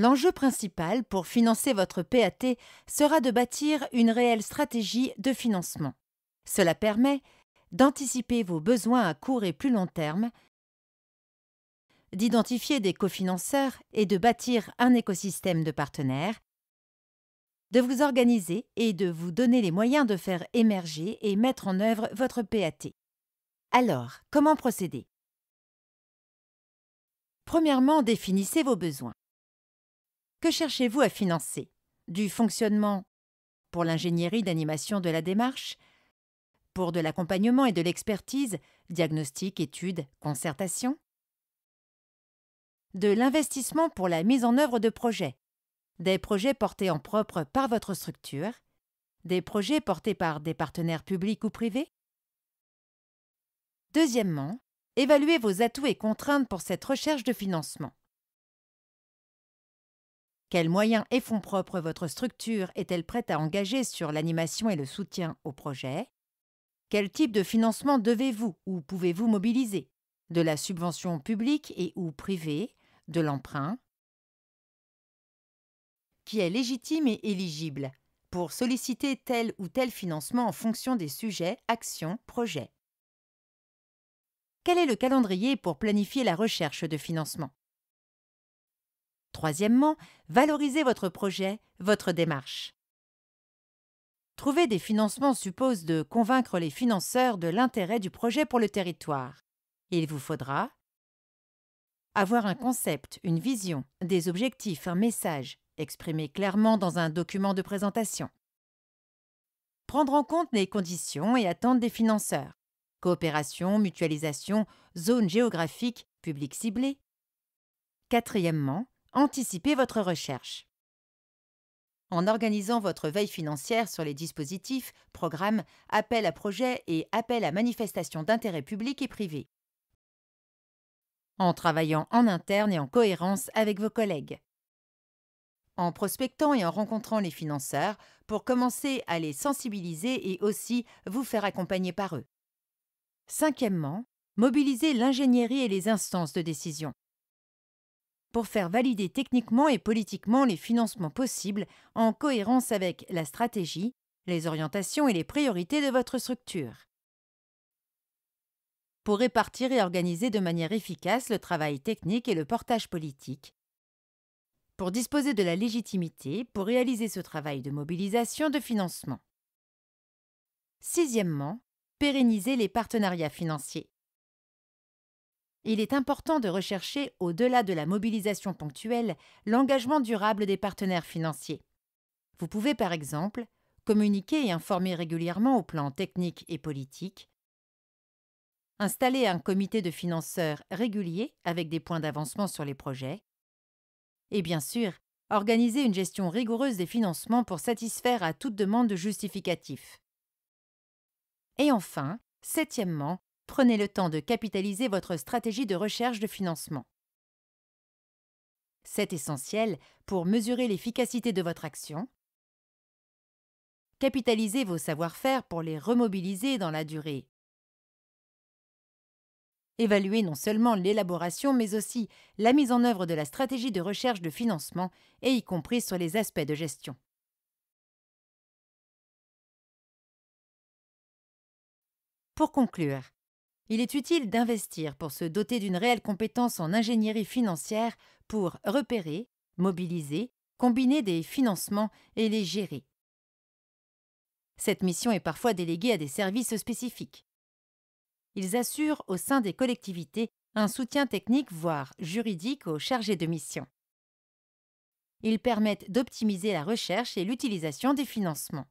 L'enjeu principal pour financer votre PAT sera de bâtir une réelle stratégie de financement. Cela permet d'anticiper vos besoins à court et plus long terme, d'identifier des cofinanceurs et de bâtir un écosystème de partenaires, de vous organiser et de vous donner les moyens de faire émerger et mettre en œuvre votre PAT. Alors, comment procéder Premièrement, définissez vos besoins. Que cherchez-vous à financer Du fonctionnement pour l'ingénierie d'animation de la démarche Pour de l'accompagnement et de l'expertise Diagnostic, études, concertation De l'investissement pour la mise en œuvre de projets Des projets portés en propre par votre structure Des projets portés par des partenaires publics ou privés Deuxièmement, évaluez vos atouts et contraintes pour cette recherche de financement. Quels moyens et fonds propres votre structure est-elle prête à engager sur l'animation et le soutien au projet Quel type de financement devez-vous ou pouvez-vous mobiliser De la subvention publique et ou privée De l'emprunt Qui est légitime et éligible pour solliciter tel ou tel financement en fonction des sujets, actions, projets Quel est le calendrier pour planifier la recherche de financement Troisièmement, valorisez votre projet, votre démarche. Trouver des financements suppose de convaincre les financeurs de l'intérêt du projet pour le territoire. Il vous faudra avoir un concept, une vision, des objectifs, un message, exprimé clairement dans un document de présentation. Prendre en compte les conditions et attentes des financeurs. Coopération, mutualisation, zone géographique, public ciblé. Quatrièmement, Anticipez votre recherche. En organisant votre veille financière sur les dispositifs, programmes, appels à projets et appels à manifestations d'intérêt public et privé. En travaillant en interne et en cohérence avec vos collègues. En prospectant et en rencontrant les financeurs pour commencer à les sensibiliser et aussi vous faire accompagner par eux. Cinquièmement, mobiliser l'ingénierie et les instances de décision pour faire valider techniquement et politiquement les financements possibles en cohérence avec la stratégie, les orientations et les priorités de votre structure. Pour répartir et organiser de manière efficace le travail technique et le portage politique, pour disposer de la légitimité pour réaliser ce travail de mobilisation de financement. Sixièmement, pérenniser les partenariats financiers il est important de rechercher, au-delà de la mobilisation ponctuelle, l'engagement durable des partenaires financiers. Vous pouvez par exemple communiquer et informer régulièrement au plan technique et politique, installer un comité de financeurs régulier avec des points d'avancement sur les projets, et bien sûr, organiser une gestion rigoureuse des financements pour satisfaire à toute demande de justificatif. Et enfin, septièmement, prenez le temps de capitaliser votre stratégie de recherche de financement. C'est essentiel pour mesurer l'efficacité de votre action, Capitalisez vos savoir-faire pour les remobiliser dans la durée, Évaluez non seulement l'élaboration mais aussi la mise en œuvre de la stratégie de recherche de financement et y compris sur les aspects de gestion. Pour conclure, il est utile d'investir pour se doter d'une réelle compétence en ingénierie financière pour repérer, mobiliser, combiner des financements et les gérer. Cette mission est parfois déléguée à des services spécifiques. Ils assurent au sein des collectivités un soutien technique voire juridique aux chargés de mission. Ils permettent d'optimiser la recherche et l'utilisation des financements.